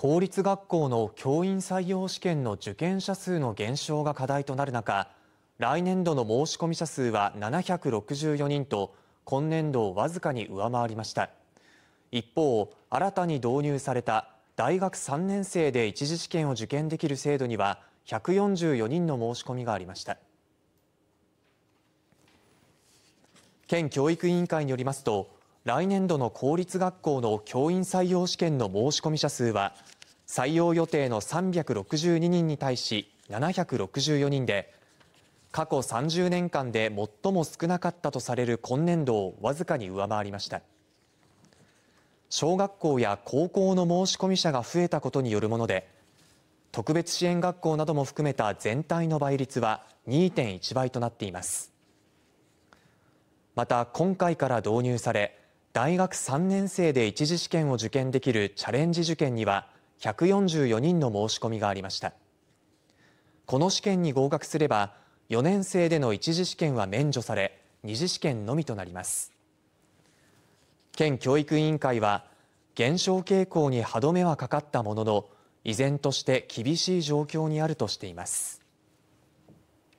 公立学校の教員採用試験の受験者数の減少が課題となる中来年度の申し込み者数は764人と今年度をわずかに上回りました一方新たに導入された大学3年生で一次試験を受験できる制度には144人の申し込みがありました県教育委員会によりますと来年度の公立学校の教員採用試験の申し込み者数は採用予定の362人に対し764人で過去30年間で最も少なかったとされる今年度をわずかに上回りました小学校や高校の申し込み者が増えたことによるもので特別支援学校なども含めた全体の倍率は2.1倍となっていますまた今回から導入され大学3年生で1次試験を受験できるチャレンジ受験には144人の申し込みがありました。この試験に合格すれば4年生での一次試験は免除され2次試験のみとなります。県教育委員会は減少傾向に歯止めはかかったものの依然として厳しい状況にあるとしています。